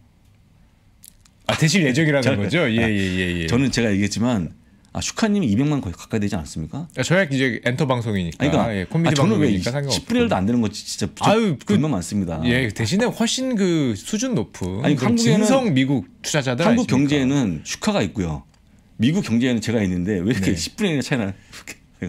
아대실 예정이라는 제 거죠? 예예예. 아, 예, 예, 예. 저는 제가 얘기했지만 아, 슈카님이 200만 거의 가까이 되지 않습니까 아, 저야 이제 엔터 방송이니까. 그러니까 예, 아, 콤비디 아, 저는 방송이니까 왜 10분의 1도 안 되는 거지 진짜 아유, 그, 분명 많습니다. 예, 대신에 훨씬 그 수준 높은 아니, 한국에는 진성 미국 투자자들 한국 아십니까 경제에는 슈카가 있고요. 미국 경제에는 제가 있는데 왜 이렇게 네. 10분의 1 차이나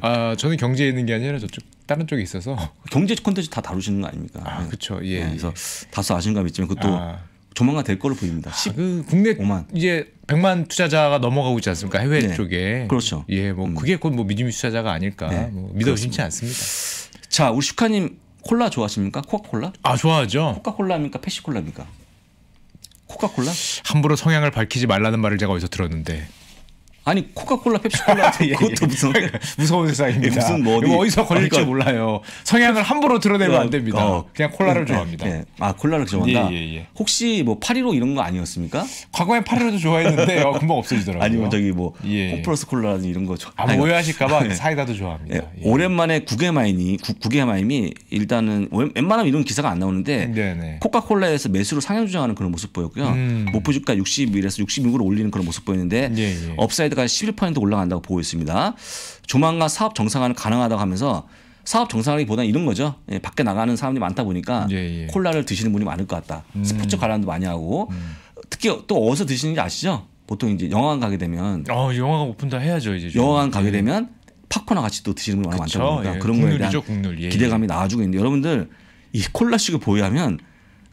아 저는 경제에 있는 게 아니라 저쪽 다른 쪽에 있어서 경제 콘텐츠 다 다루시는 거 아닙니까? 아 그렇죠. 예. 네, 예. 그래서 다소 아쉬감이 운 있지만 그것도 아. 조만간 될 걸로 보입니다. 아, 그 국내 5만. 이제 100만 투자자가 넘어가고 있지 않습니까? 해외 네. 쪽에 그렇죠. 예, 뭐 음. 그게 곧뭐 미디미 투자자가 아닐까 네. 뭐 믿어 의심지 않습니다. 자, 우리 슈카님 콜라 좋아하십니까? 코카콜라? 아 좋아하죠. 코카콜라입니까? 페시콜라입니까? 코카콜라? 함부로 성향을 밝히지 말라는 말을 제가 어디서 들었는데. 아니 코카콜라 펩시콜라 예, 예, 그것도 무슨 예, 무서운 세상입니다. 예, 무슨 뭐어 어디서 걸릴지 그러니까, 몰라요. 성향을 함부로 드러내면 안 됩니다. 어, 어 그냥 콜라를 그러니까, 좋아합니다. 예, 아 콜라를 좋아한다. 예, 예, 혹시 뭐 파리로 이런 거 아니었습니까? 과거엔 파리로도 좋아했는데 어, 금방 없어지더라고요. 아니면 저기 뭐호프러스 콜라 이런 거 좋아. 아 오해하실까봐 뭐 사이다도 좋아합니다. 오랜만에 구게마인이구게마인이 일단은 웬만하면 이런 기사가 안 나오는데 네네. 코카콜라에서 매수로 상향 조정하는 그런 모습 보였고요. 음. 모프주가 61에서 66으로 올리는 그런 모습 보였는데 업사이드 11%까지 11% 올라간다고 보고 있습니다. 조만간 사업 정상화는 가능하다고 하면서 사업 정상화기보다는 이런 거죠. 예, 밖에 나가는 사람들이 많다 보니까 예, 예. 콜라를 드시는 분이 많을 것 같다. 음. 스포츠 관람도 많이 하고 음. 특히 또 어디서 드시는지 아시죠? 보통 이제 영화관 가게 되면 어, 영화관 오픈 다 해야죠 이제 좀. 영화관 가게 예. 되면 팝콘과 같이 또 드시는 분이 많다 보니까 예. 그런 국룰이 거에 대한 국룰. 예. 기대감이 나와주고 있는데 여러분들 이 콜라식을 보유하면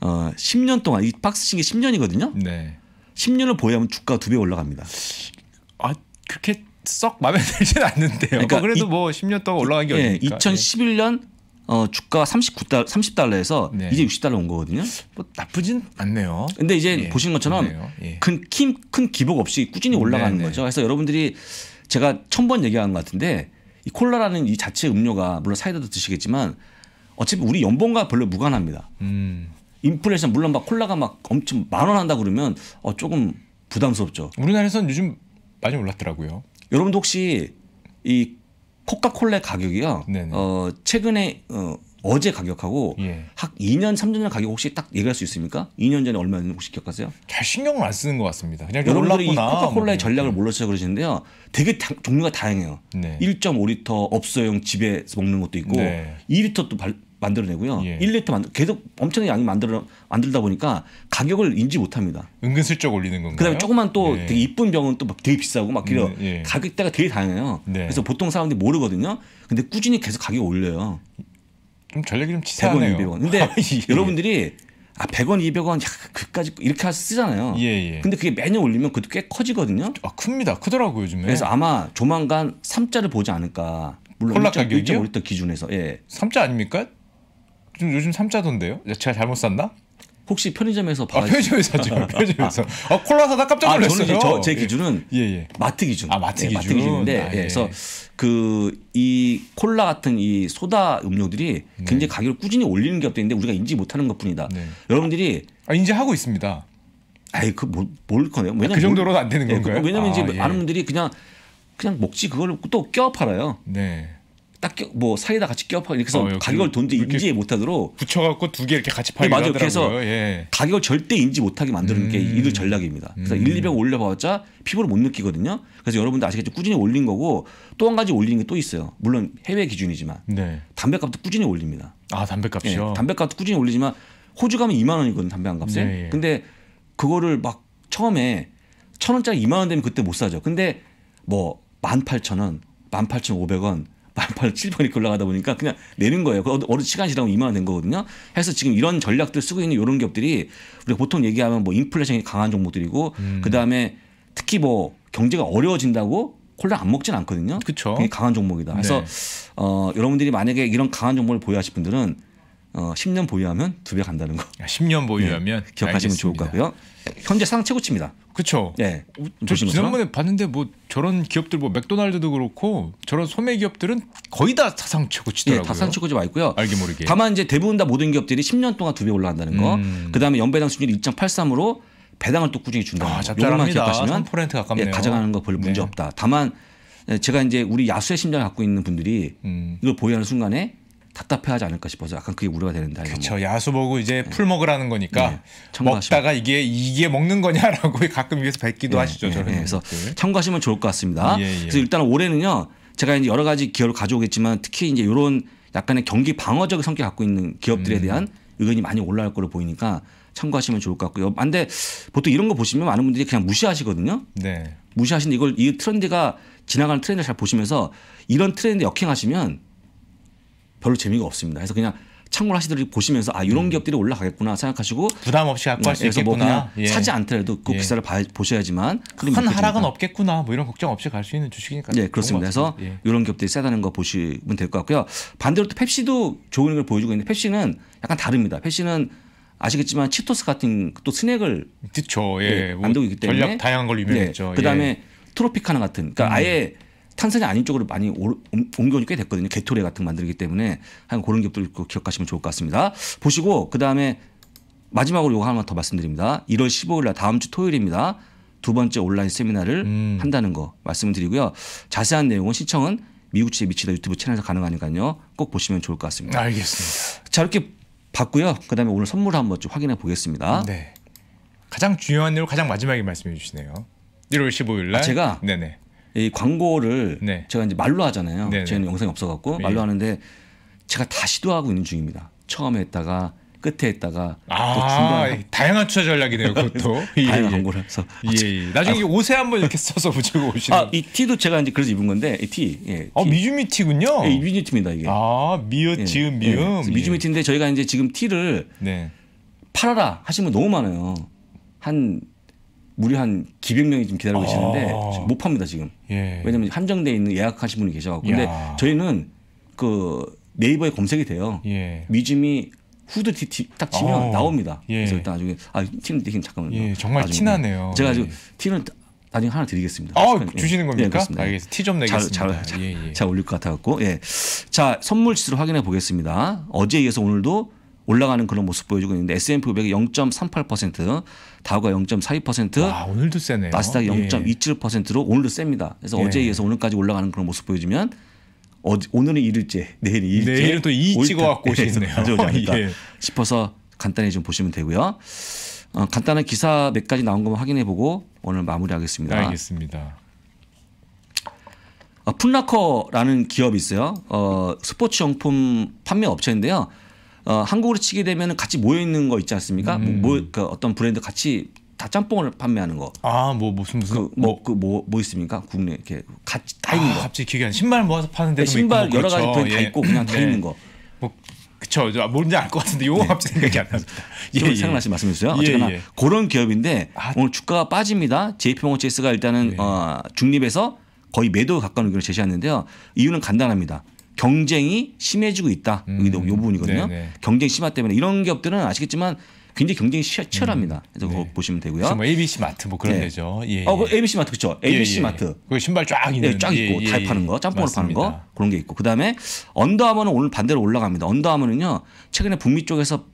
어, 10년 동안 이박스식게 10년이거든요. 네. 10년을 보유하면 주가 두 배 올라갑니다. 그렇게 썩 마음에 들진 않는데요. 그러니까 뭐 그래도 이, 뭐 10년 동안 올라간 게 예, 어니까 2011년 어, 주가가 39달 30달러에서 네. 이제 60달러 온 거거든요. 뭐 나쁘진 않네요. 근데 이제 예, 보시는 것처럼 예. 큰, 킴, 큰 기복 없이 꾸준히 음, 올라가는 네네. 네. 거죠. 그래서 여러분들이 제가 천번 얘기한 것 같은데 이 콜라라는 이 자체 음료가 물론 사이다도 드시겠지만 어차피 우리 연봉과 별로 무관합니다. 음. 인플레이션 물론 막 콜라가 막 엄청 만 원 한다 그러면 어 조금 부담스럽죠. 우리나라에서는 요즘 많이 올랐더라고요. 여러분도 혹시 이 코카콜라 가격이요. 네네. 어 최근에 어 어제 가격하고 예. 학 2년 3년 전 가격 혹시 딱 얘기할 수 있습니까? 2년 전에 얼마였는지 혹시 기억하세요? 잘 신경을 안 쓰는 것 같습니다. 그냥 여러분들이 이 코카콜라의 뭐, 전략을 네. 몰라서 그러시는데요. 되게 다, 종류가 다양해요. 네. 1.5리터 업소용 집에서 먹는 것도 있고 네. 2리터 또 발, 만들어내고요. 예. 1리터 만들 계속 엄청난 양이 만들어 만들다 보니까 가격을 인지 못합니다. 은근슬쩍 올리는 건가요? 그다음에 조금만또 예. 되게 이쁜 병은 또 막 되게 비싸고 막 그래요. 음, 예. 가격대가 되게 다양해요. 네. 그래서 보통 사람들이 모르거든요. 근데 꾸준히 계속 가격 올려요. 좀 전력이 좀 치사하네요. 100원, 200원. 근데 아, 예, 예. 여러분들이 아 100원, 200원 그까지 이렇게 쓰잖아요. 예, 예. 근데 그게 매년 올리면 그것도 꽤 커지거든요. 아 큽니다. 크더라고요 요즘에. 그래서 아마 조만간 3자를 보지 않을까. 물론 콜라 1.5리터 기준에서. 예. 3자 아닙니까? 요즘 3자던데요? 제가 잘못 샀나? 혹시 편의점에서 아, 편의점에서 사죠. 편의점에서. 아, 아, 콜라 사다 깜짝 놀랐어요. 아, 저는 제 저, 제 예. 기준은 예, 예. 마트 기준. 아, 마트 네, 기준. 예, 마트 기준인데 아, 예. 예 그래서 예. 그이 콜라 같은 이 소다 음료들이 네. 굉장히 가격을 꾸준히 올리는 기업도 있는데 우리가 인지 못하는 것뿐이다. 네. 여러분들이 아, 인지하고 있습니다. 아이 그뭘 거네요. 왜냐 그 정도로는 안 되는 네, 그 건가요? 그, 왜냐면 이제 아, 많은 분들이 그냥 그냥 먹지 그걸 또 껴 팔아요. 네. 딱뭐 사이다 같이 껴파 그래서 어, 예, 가격을 그 돈도 인지 못하도록 붙여갖고 두 개 이렇게 같이 팔기 네, 맞아요. 그래서 예. 가격을 절대 인지 못하게 만드는 음. 게 이들 전략입니다. 그래서 음. 1, 200 올려봤자 피부를 못 느끼거든요. 그래서 여러분들 아시겠지 꾸준히 올린 거고 또 한 가지 올리는 게 또 있어요. 물론 해외 기준이지만 네. 담배값도 꾸준히 올립니다. 아 담배값이요? 네, 담배값도 꾸준히 올리지만 호주 가면 2만 원이거든 담배 한 값에. 네, 예. 근데 그거를 막 처음에 천 원짜리 2만 원 되면 그때 못 사죠. 근데 뭐 18,000원, 18,500원 말판 7번 이렇 올라가다 보니까 그냥 내는 거예요. 그 어느 시간 지나면 이만 된 거거든요. 해서 지금 이런 전략들 쓰고 있는 이런 기업들이 우리가 보통 얘기하면 뭐 인플레이션이 강한 종목들이고 음. 그다음에 특히 뭐 경제가 어려워진다고 콜라 안 먹진 않거든요. 그렇죠. 강한 종목이다. 그래서 네. 어, 여러분들이 만약에 이런 강한 종목을 보유하실 분들은 어, 10년 보유하면 두 배 간다는 거. 10년 보유하면 네, 기억하시면 좋을 거 같고요. 현재 상 최고치입니다. 그렇죠. 네, 저 지난번에 것처럼. 봤는데 뭐 저런 기업들 뭐 맥도날드도 그렇고 저런 소매 기업들은 거의 다 사상 최고치더라고요. 네, 다 사상 최고치 와 있고요. 알게 모르게. 다만 이제 대부분 다 모든 기업들이 10년 동안 두 배 올라간다는 거. 음. 그다음에 연배당 수준이 2.83으로 배당을 또 꾸준히 준다. 아, 요것만 기억하시면 가깝네요. 예, 가져가는 거별 네. 문제 없다. 다만 제가 이제 우리 야수의 심장을 갖고 있는 분들이 음. 이걸 보유하는 순간에 답답해하지 않을까 싶어서 약간 그게 우려가 되는데. 그렇죠. 야수 보고 이제 네. 풀 먹으라는 거니까 네. 먹다가 이게 이게 먹는 거냐라고 가끔 위에서 뵙기도 네. 하시죠. 네. 저는. 그래서 참고하시면 좋을 것 같습니다. 예, 예. 그래서 일단 올해는요. 제가 이제 여러 가지 기업을 가져오겠지만 특히 이제 이런 약간의 경기 방어적 성격 갖고 있는 기업들에 음. 대한 의견이 많이 올라갈 거로 보이니까 참고하시면 좋을 것 같고요. 안데 보통 이런 거 보시면 많은 분들이 그냥 무시하시거든요. 네. 무시하시는 이걸 이 트렌드가 지나가는 트렌드를 잘 보시면서 이런 트렌드 역행하시면 별로 재미가 없습니다. 그래서 그냥 참고를 하시더라 보시면서 아 이런 음. 기업들이 올라가겠구나 생각하시고 부담 없이 갖고 네, 할수 뭐 있겠구나. 뭐 예. 사지 않더라도 그 예. 기사를 봐, 보셔야지만 큰 하락은 없겠구나 뭐 이런 걱정 없이 갈 수 있는 주식이니까. 예, 그렇습니다. 그래서 예. 이런 기업들이 세다는 거 보시면 될 것 같고요. 반대로 또 펩시도 좋은 걸 보여주고 있는데 펩시는 약간 다릅니다. 펩시는 아시겠지만 치토스 같은 또 스낵을 그렇죠. 예. 예, 만들고 있기 때문에 전략 다양한 걸 네, 유명했죠. 예. 그다음에 트로피카나 같은 그러니까 음. 아예 탄산이 아닌 쪽으로 많이 옮겨온 게 됐거든요. 개토레 같은 거 만들기 때문에 한 그런 기업도 기억하시면 좋을 것 같습니다. 보시고 그 다음에 마지막으로 이거 하나만 더 말씀드립니다. 1월 15일 날 다음 주 토요일입니다. 두 번째 온라인 세미나를 음. 한다는 거말씀 드리고요. 자세한 내용은 시청은 미국치에 미치다 유튜브 채널에서 가능하니까요. 꼭 보시면 좋을 것 같습니다. 알겠습니다. 자 이렇게 봤고요. 그다음에 오늘 선물 한번 좀 확인해 보겠습니다. 네. 가장 중요한 내용 가장 마지막에 말씀해 주시네요. 1월 15일 날 아, 제가 네네. 이 광고를 네. 제가 이제 말로 하잖아요. 네네. 저희는 네. 영상이 없어갖고 말로 하는데 제가 다 시도하고 있는 중입니다. 처음에 했다가 끝에 했다가 아, 또 중간에 다양한 투자 전략이네요. 그것도 다양한 예, 예, 광고를 해서 예, 예. 아, 나중에 아, 옷에 한번 이렇게 써서 붙이고 아, 오시는. 아이 티도 제가 이제 그래서 입은 건데 이 티. 예, 어, 티. 아 미주미 티군요. 예, 미주미 티입니다 이게. 아 미읒 예, 지음 예, 미음. 미주미 티인데 저희가 이제 지금 티를 네. 팔아라 하시면 너무 많아요. 한 무려 한0 0 명이 지금 기다리고 계시는데 아. 못 팝니다 지금. 예. 왜냐하면 한정돼 있는 예약하신 분이 계셔갖고. 근데 야. 저희는 그 네이버에 검색이 돼요. 예. 미즘이 후드 티, 딱 치면 어. 나옵니다. 예. 그래서 일단 나중에 아 티는 되긴 잠깐만요. 예, 정말 나중에. 티나네요. 네. 제가 지금 예. 티는 나중에 하나 드리겠습니다. 아, 예. 주시는 네, 겁니까? 네, 알겠습니다. 티 좀 내겠습니다. 잘, 잘, 예, 예. 올릴 것 같아갖고. 예. 자, 선물 지수를 확인해 보겠습니다. 어제에 이어서 오늘도 올라가는 그런 모습 보여주고 있는데 S&P 500이 0.38%, 다우가 0.42%, 와, 아, 오늘도 세네요. 나스닥 0.27%로 예. 오늘도 셉니다. 그래서 예. 어제에 이어서 오늘까지 올라가는 그런 모습 보여주면 어제, 오늘은 1일째, 내일이 2일째, 내일은 또2 찍어갖고 예, 오시겠네요. 예. 싶어서 간단히 좀 보시면 되고요. 어, 간단한 기사 몇 가지 나온 것만 확인해보고 오늘 마무리하겠습니다. 알겠습니다. 어, 푼라커라는 기업이 있어요. 어, 스포츠 용품 판매 업체인데요. 어, 한국으로 치게 되면 같이 모여 있는 거 있지 않습니까? 뭐, 음. 뭐, 그 어떤 브랜드 같이 다 짬뽕을 판매하는 거. 아, 뭐 무슨 무슨 뭐그뭐그 뭐 뭐, 그 뭐, 뭐 있습니까? 국내 이렇게 같이 다 있는 거. 아, 갑자기 기억이 안. 신발 모아서 파는 데도 신발 있고, 여러 그렇죠. 가지 예. 다 있고 그냥 다 네. 있는 거. 뭐 그쵸. 저 아, 뭔지 알 것 같은데 요거 네. 갑자기 생각이 안 나서. 다 예, 예. 생각나시 말씀이 주세요. 예, 어쨌거나 예. 그런 기업인데 아, 오늘 주가가 빠집니다. JP모어체스가 일단은 예. 어, 중립에서 거의 매도에 가까운 의견을 제시하는데요. 이유는 간단합니다. 경쟁이 심해지고 있다. 음. 이 부분이거든요. 네네. 네. 경쟁 심화 때문에 이런 기업들은 아시겠지만 굉장히 경쟁이 치열합니다. 음. 그래서 네. 보시면 되고요. 뭐 ABC 마트 뭐 그런 네. 데죠. 예, 어, 예. 어, 그 ABC 마트 그렇죠. ABC 예, 예. 마트. 그 신발 쫙 네, 있는. 네, 쫙 예, 있고 예, 다 파는 거, 예. 짬뽕을 파는 거 그런 게 있고. 그다음에 언더아머는 오늘 반대로 올라갑니다. 언더아머는요 최근에 북미 쪽에서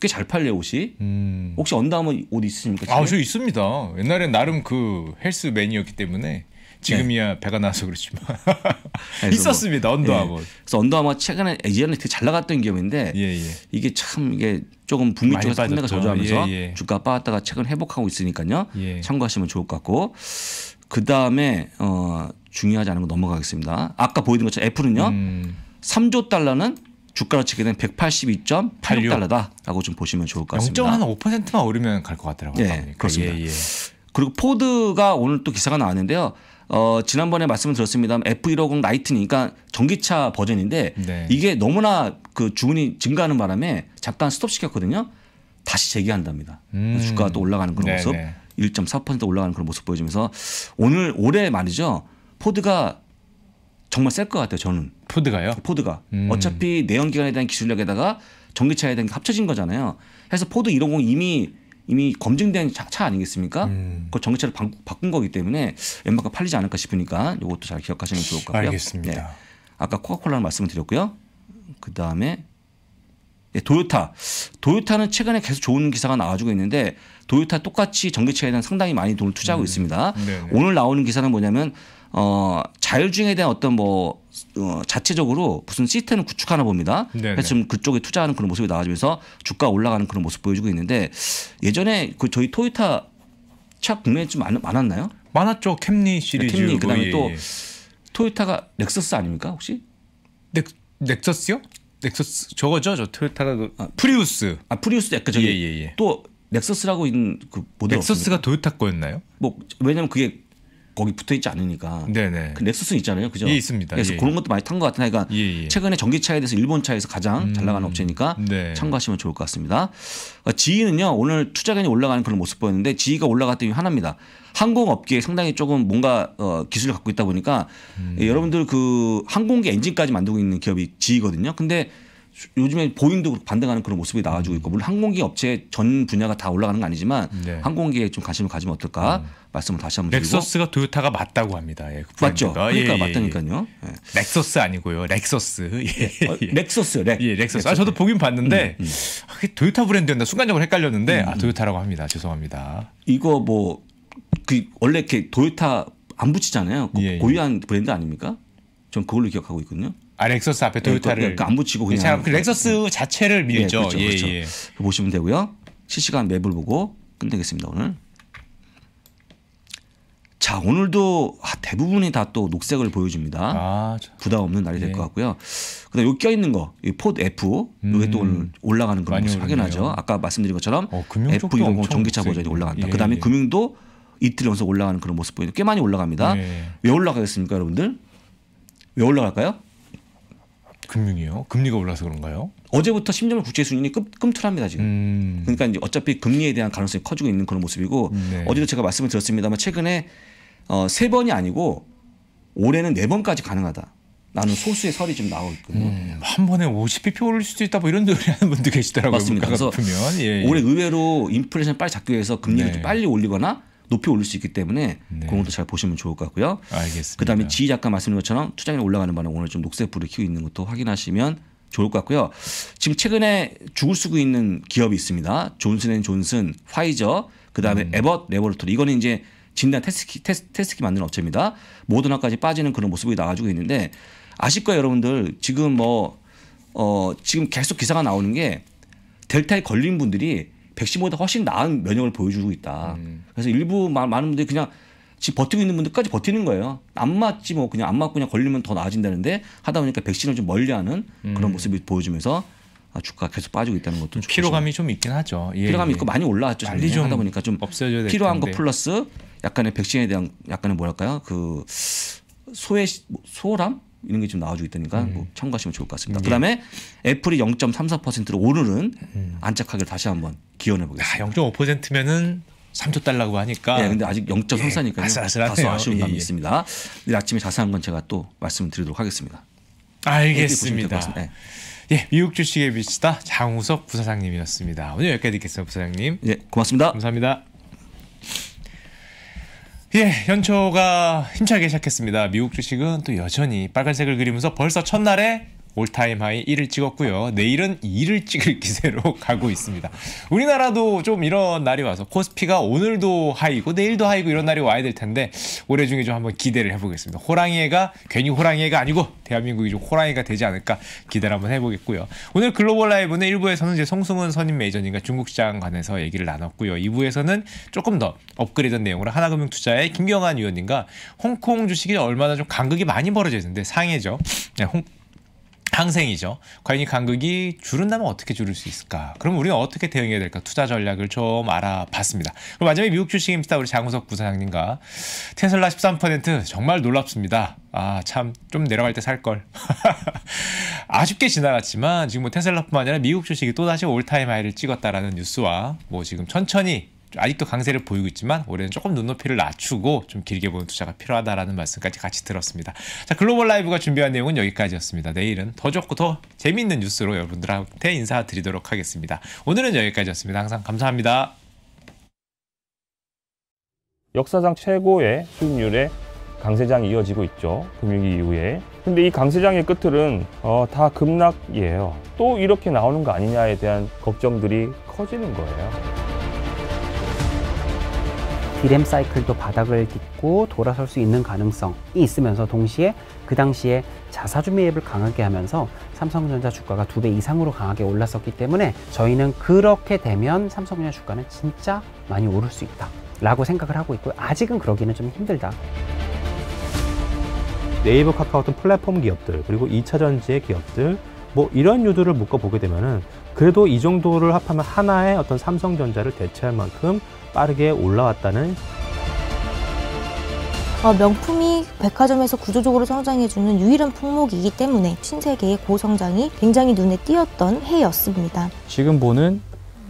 꽤 잘 팔려 옷이. 음. 혹시 언더아머 옷 있으십니까? 아저 있습니다. 옛날엔 나름 그 헬스 맨이었기 때문에. 지금이야 네. 배가 나서 그렇지만 있었습니다 뭐, 언더아머. 예. 그래서 언더아머 최근에 예전에 되게 잘 나갔던 기업인데 예, 예. 이게 참 이게 조금 북미 쪽에서 빠 판매가 저조하면서 예, 예. 주가 빠졌다가 최근 회복하고 있으니까요. 예. 참고하시면 좋을 것 같고 그 다음에 어, 중요하지 않은 거 넘어가겠습니다. 아까 보여드린 것처럼 애플은요 음. 3조 달러는 주가로 치게 된182.86달러다라고 좀 보시면 좋을 것 같습니다. 0.5%만 오르면 갈 것 같더라고요. 네, 그렇습니다 그리고 포드가 오늘 또 기사가 나왔는데요. 어, 지난번에 말씀을 드렸습니다만 F150 나이트니까 그러니까 전기차 버전인데 네. 이게 너무나 그 주문이 증가하는 바람에 잠깐 스톱 시켰거든요. 다시 재기한답니다. 음. 주가가 또 올라가는 그런 네, 모습, 네네. 1.4% 올라가는 그런 모습 보여주면서 오늘 올해 말이죠. 포드가 정말 셀 것 같아요. 저는 포드가요? 포드가 음. 어차피 내연기관에 대한 기술력에다가 전기차에 대한 게 합쳐진 거잖아요. 그래서 포드 150 이미 이미 검증된 차, 차 아니겠습니까? 음. 그 전기차를 바, 바꾼 거기 때문에 웬만큼 팔리지 않을까 싶으니까 이것도 잘 기억하시면 좋을 것 같고요. 알겠습니다. 네. 아까 코카콜라는 말씀을 드렸고요. 그 다음에 네, 도요타. 도요타는 최근에 계속 좋은 기사가 나와주고 있는데 도요타 똑같이 전기차에 대한 상당히 많이 돈을 투자하고 음. 있습니다. 네네. 오늘 나오는 기사는 뭐냐면 어, 자율주행에 대한 어떤 뭐 어, 자체적으로 무슨 시스템을 구축하나 봅니다. 네네. 그래서 지금 그쪽에 투자하는 그런 모습이 나와지면서 주가 올라가는 그런 모습 보여주고 있는데 예전에 그 저희 토요타 차 국내에 좀 많, 많았나요? 많았죠. 캠리 네, 시리즈. 캠리 그다음에 또 토요타가 넥서스 아닙니까 혹시? 넥 넥서스요? 넥서스 저거죠 저 토요타가 그 아, 프리우스. 아 프리우스 약간 저기 예, 예, 예, 또 넥서스라고 있는 그 모델. 넥서스가 없습니까? 토요타 거였나요? 뭐 왜냐면 그게 거기 붙어 있지 않으니까. 네네. 그 넥서스 있잖아요, 그죠? 예, 있습니다. 네, 그래서 예, 그런 예. 것도 많이 탄 것같은요 그러니까 예, 예, 최근에 전기차에 대해서 일본 차에서 가장 음, 잘 나가는 음, 업체니까 네. 참고하시면 좋을 것 같습니다. 아, 지이는요 오늘 투자견이 올라가는 그런 모습 보였는데 지이가 올라갔던 이유 하나입니다. 항공업계에 상당히 조금 뭔가 어, 기술을 갖고 있다 보니까 음. 예, 여러분들 그 항공기 엔진까지 만들고 있는 기업이 지이거든요. 근데 요즘에 보잉도 반등하는 그런 모습이 나와주고 있고 물론 항공기 업체 전 분야가 다 올라가는 건 아니지만 네. 항공기에 좀 관심을 가지면 어떨까 음. 말씀을 다시 한번 드리고 렉서스가 도요타가 맞다고 합니다. 예, 그 맞죠? 예, 그러니까 예, 맞다니까요. 예. 예. 렉서스 아니고요. 렉서스. 예, 예. 어, 렉서스요. 렉. 예, 렉서스. 아 저도 보긴 봤는데 음, 음. 도요타 아, 브랜드였나 순간적으로 헷갈렸는데 음, 아 도요타라고 음. 합니다. 죄송합니다. 이거 뭐 그 원래 이렇게 도요타 안 붙이잖아요. 그 예, 고유한 브랜드 아닙니까? 전 그걸로 기억하고 있거든요. 아 렉서스 앞에 도요타를 그안 그러니까 붙이고 그냥 그 렉서스 자체를 밀죠. 예, 그렇죠, 그렇죠. 보시면 되고요. 실시간 맵을 보고 끝내겠습니다 오늘. 자 오늘도 아, 대부분이 다 또 녹색을 보여줍니다. 아, 부담 없는 날이 네. 될것 예. 같고요. 그다음 여기 껴 있는 거, 포드 F 이게 또 음. 오늘 올라가는 그런 모습 확인하죠. 아까 말씀드린 것처럼 어, F 이런 전기차 버전이 올라간다. 예, 그다음에 예. 금융도 이틀 연속 올라가는 그런 모습 보이는데 꽤 많이 올라갑니다. 예. 왜 올라가겠습니까, 여러분들? 왜 올라갈까요? 금융이요? 금리가 올라서 그런가요? 어제부터 10년 국제 수준이 끔, 끔틀합니다 지금. 음. 그러니까 이제 어차피 금리에 대한 가능성이 커지고 있는 그런 모습이고 음, 네. 어제도 제가 말씀을 드렸습니다만 최근에 어, 세 번이 아니고 올해는 네 번까지 가능하다. 나는 소수의 설이 지금 나오고 있거든요. 음, 한 번에 50bp 오를 수도 있다 뭐 이런 소리하는 분도 계시더라고요. 맞습니다. 그래서 예, 예. 올해 의외로 인플레이션 빨리 잡기 위해서 금리를 네. 빨리 올리거나 높이 올릴 수 있기 때문에 네. 그런 것잘 보시면 좋을 것 같고요. 알겠습니다. 그다음에 지희 작가 말씀드린 것처럼 투자율이 올라가는 바는 오늘 좀 녹색 불을 키고 있는 것도 확인하시면 좋을 것 같고요. 지금 최근에 죽을 쓰고 있는 기업이 있습니다. 존슨앤존슨, 화이저 그다음에 음. 에버트 레버토리 이거는 이제 진단 테스트, 테스트, 테스트키 만드는 업체입니다. 모더나까지 빠지는 그런 모습이 나와주고 있는데 아실 거예요, 여러분들. 지금 뭐, 어, 지금 계속 기사가 나오는 게 델타에 걸린 분들이 백신보다 훨씬 나은 면역을 보여주고 있다. 음. 그래서 일부 마, 많은 분들이 그냥 지금 버티고 있는 분들까지 버티는 거예요. 안 맞지 뭐 그냥 안 맞고 그냥 걸리면 더 나아진다는데 하다 보니까 백신을 좀 멀리하는 그런 음. 모습이 보여주면서 아, 주가 계속 빠지고 있다는 것도 좀 피로감이 좀 있긴 하죠. 예, 피로감이 있고 예. 많이 올라왔죠. 빨리 좀 하다 보니까 좀 없애줘야 필요한 거 플러스 약간의 백신에 대한 약간의 뭐랄까요 그 소외 소홀함 이런 게 좀 나와주고 있다니까 음. 뭐 참고하시면 좋을 것 같습니다. 네. 그다음에 애플이 0.34%로 오늘은 음. 안착하기를 다시 한번 기원해 아, 보겠습니다. 아, 0.5%면은 3조 달라고 하니까. 네, 근데 아직 0.34니까요. 예, 다소 아쉬운 감이 예, 예. 있습니다. 내일 아침에 자세한 건 제가 또 말씀을 드리도록 하겠습니다. 알겠습니다. 네. 예, 미국 주식의 미치다 장우석 부사장님이었습니다. 오늘 여기까지 듣겠습니다, 부사장님. 예, 고맙습니다. 감사합니다. 예, 연초가 힘차게 시작했습니다. 미국 주식은 또 여전히 빨간색을 그리면서 벌써 첫날에 올타임 하이 1을 찍었고요. 내일은 2를 찍을 기세로 가고 있습니다. 우리나라도 좀 이런 날이 와서 코스피가 오늘도 하이고 내일도 하이고 이런 날이 와야 될 텐데 올해 중에 좀 한번 기대를 해보겠습니다. 호랑이가 괜히 호랑이가 아니고 대한민국이 좀 호랑이가 되지 않을까 기대를 한번 해보겠고요. 오늘 글로벌 라이브는 1부에서는 이제 성승훈 선임 매니저님과 중국 시장 관해서 얘기를 나눴고요. 2부에서는 조금 더 업그레이드된 내용으로 하나금융투자의 김경환 위원님과 홍콩 주식이 얼마나 좀 간극이 많이 벌어져 있는데 상해죠. 네, 홍, 항생이죠. 과연 이 간극이 줄은다면 어떻게 줄일 수 있을까? 그럼 우리는 어떻게 대응해야 될까? 투자 전략을 좀 알아봤습니다. 그럼 마지막에 미국 주식입니다. 우리 장우석 부사장님과 테슬라 13% 정말 놀랍습니다. 아, 참, 좀 내려갈 때 살걸. 아쉽게 지나갔지만, 지금 뭐 테슬라뿐만 아니라 미국 주식이 또다시 올타임 하이를 찍었다라는 뉴스와, 뭐 지금 천천히 아직도 강세를 보이고 있지만 올해는 조금 눈높이를 낮추고 좀 길게 보는 투자가 필요하다라는 말씀까지 같이 들었습니다. 자 글로벌 라이브가 준비한 내용은 여기까지였습니다. 내일은 더 좋고 더 재미있는 뉴스로 여러분들한테 인사드리도록 하겠습니다. 오늘은 여기까지였습니다. 항상 감사합니다. 역사상 최고의 수익률의 강세장이 이어지고 있죠. 금융위 이후에. 근데 이 강세장의 끝틀은 어, 다 급락이에요. 또 이렇게 나오는 거 아니냐에 대한 걱정들이 커지는 거예요. 디램 사이클도 바닥을 딛고 돌아설 수 있는 가능성이 있으면서 동시에 그 당시에 자사주 매입을 강하게 하면서 삼성전자 주가가 두 배 이상으로 강하게 올랐었기 때문에 저희는 그렇게 되면 삼성전자 주가는 진짜 많이 오를 수 있다 라고 생각을 하고 있고요 아직은 그러기는 좀 힘들다 네이버 카카오톡 플랫폼 기업들 그리고 이차전지의 기업들 뭐 이런 유들을 묶어보게 되면은 그래도 이 정도를 합하면 하나의 어떤 삼성전자를 대체할 만큼 빠르게 올라왔다는 어, 명품이 백화점에서 구조적으로 성장해주는 유일한 품목이기 때문에 신세계의 고성장이 굉장히 눈에 띄었던 해였습니다. 지금 보는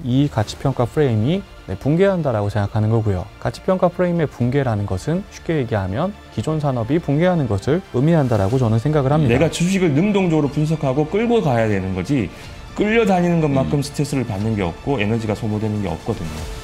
이 가치평가 프레임이 네, 붕괴한다라고 생각하는 거고요. 가치평가 프레임의 붕괴라는 것은 쉽게 얘기하면 기존 산업이 붕괴하는 것을 의미한다라고 저는 생각을 합니다. 내가 주식을 능동적으로 분석하고 끌고 가야 되는 거지 끌려다니는 것만큼 음. 스트레스를 받는 게 없고 에너지가 소모되는 게 없거든요.